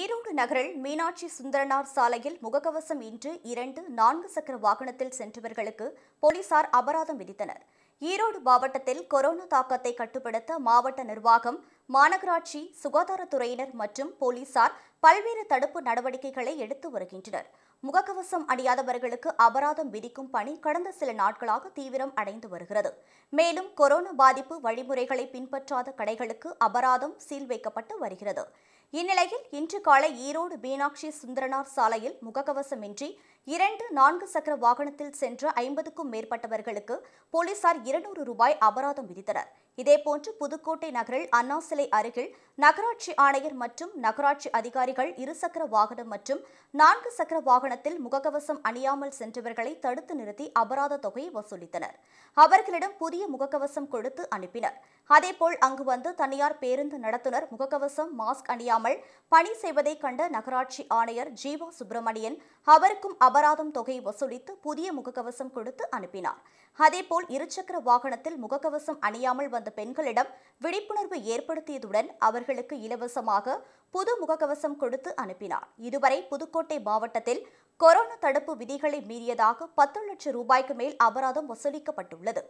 ஈரோடு நகரில் மீனாட்சி சுந்தரனார் சாலையில் முகக்கவசம் இன்று இரண்டு நான்கு சக்கர வாகனத்தில் சென்றவர்களுக்கு போலீசார் அபராதம் விதித்தனர் ஈரோடு மாவட்டத்தில் கொரோனா தாக்கத்தை கட்டுப்படுத்த மாவட்ட நிர்வாகம் மாநகராட்சி சுகாதாரத்துறையினர் மற்றும் போலீசார் பல்வேறு தடுப்பு நடவடிக்கைகளை எடுத்து வருகின்றனர் முகக்கவசம் அணியாதவர்களுக்கு அபராதம் விதிக்கும் பணி கடந்த சில நாட்களாக தீவிரம் அடைந்து வருகிறது மேலும் கொரோனா பாதிப்பு வழிமுறைகளை பின்பற்றாத கடைகளுக்கு அபராதம் சீல் வைக்கப்பட்டு வருகிறது இந்நிலையில் இன்று காலை ஈரோடு மீனாட்சி சுந்தரனார் சாலையில் முகக்கவசமின்றி இரண்டு நான்கு சக்கர வாகனத்தில் சென்ற ஐம்பதுக்கும் மேற்பட்டவர்களுக்கு போலீசார் இருநூறு ரூபாய் அபராதம் விதித்தனர் இதேபோன்று புதுக்கோட்டை நகரில் அண்ணா சிலை அருகில் நகராட்சி ஆணையர் மற்றும் நகராட்சி அதிகாரிகள் இருசக்கர வாகனம் மற்றும் நான்கு சக்கர வாகனத்தில் முகக்கவசம் அணியாமல் சென்றவர்களை தடுத்து நிறுத்தி அபராத தொகையை வசூலித்தனர் அவர்களிடம் புதிய முகக்கவசம் கொடுத்து அனுப்பினர் அதேபோல் அங்கு வந்து தனியார் பேருந்து நடத்துனர் முகக்கவசம் மாஸ்க் அணியாமல் பணி செய்வதை கண்ட நகராட்சி ஆணையர் ஜீவா சுப்பிரமணியன் அவருக்கும் அபராதம் தொகை வசூலித்து புதிய முகக்கவசம் கொடுத்து அனுப்பினார் அதேபோல் இருசக்கர வாகனத்தில் முகக்கவசம் அணியாமல் வந்த பெண்களிடம் விழிப்புணர்வு ஏற்படுத்தியதுடன் அவர்களுக்கு இலவசமாக புது முகக்கவசம் கொடுத்து அனுப்பினார் இதுவரை புதுக்கோட்டை மாவட்டத்தில் கொரோனா தடுப்பு விதிகளை மீறியதாக பத்து லட்சம் ரூபாய்க்கு மேல் அபராதம் வசூலிக்கப்பட்டுள்ளது